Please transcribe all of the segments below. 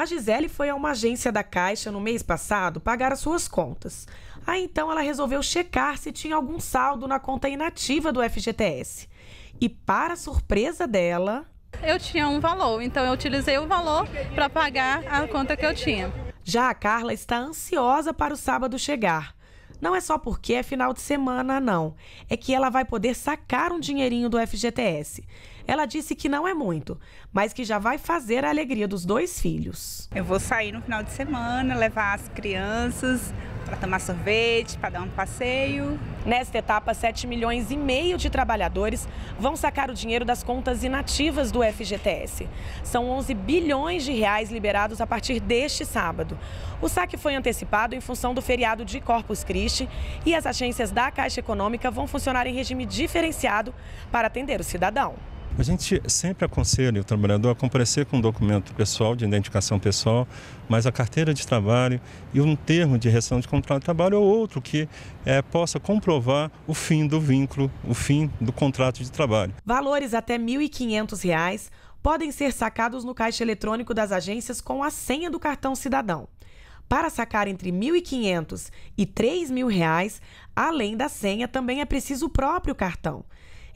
A Gisele foi a uma agência da Caixa no mês passado pagar as suas contas. Aí então ela resolveu checar se tinha algum saldo na conta inativa do FGTS. E para surpresa dela, eu tinha um valor, então eu utilizei o valor para pagar a conta que eu tinha. Já a Carla está ansiosa para o sábado chegar não é só porque é final de semana, não. É que ela vai poder sacar um dinheirinho do FGTS. Ela disse que não é muito, mas que já vai fazer a alegria dos dois filhos. Eu vou sair no final de semana, levar as crianças, para tomar sorvete, para dar um passeio. Nesta etapa, 7 milhões e meio de trabalhadores vão sacar o dinheiro das contas inativas do FGTS. São 11 bilhões de reais liberados a partir deste sábado. O saque foi antecipado em função do feriado de Corpus Christi e as agências da Caixa Econômica vão funcionar em regime diferenciado para atender o cidadão. A gente sempre aconselha o trabalhador a comparecer com um documento pessoal, de identificação pessoal, mas a carteira de trabalho e um termo de rescisão de contrato de trabalho ou outro que é, possa comprovar o fim do vínculo, o fim do contrato de trabalho. Valores até R$ 1.500 podem ser sacados no caixa eletrônico das agências com a senha do cartão cidadão para sacar entre R$ 1.500 e R$ 3.000, além da senha, também é preciso o próprio cartão.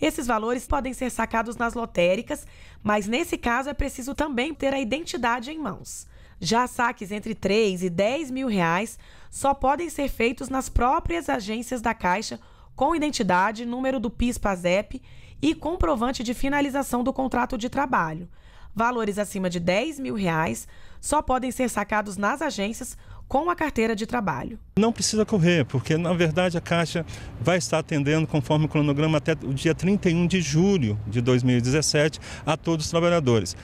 Esses valores podem ser sacados nas lotéricas, mas nesse caso é preciso também ter a identidade em mãos. Já saques entre 3 e 10 mil reais só podem ser feitos nas próprias agências da Caixa com identidade, número do PIS-PASEP e comprovante de finalização do contrato de trabalho. Valores acima de 10 mil reais só podem ser sacados nas agências com a carteira de trabalho. Não precisa correr, porque na verdade a Caixa vai estar atendendo conforme o cronograma até o dia 31 de julho de 2017 a todos os trabalhadores.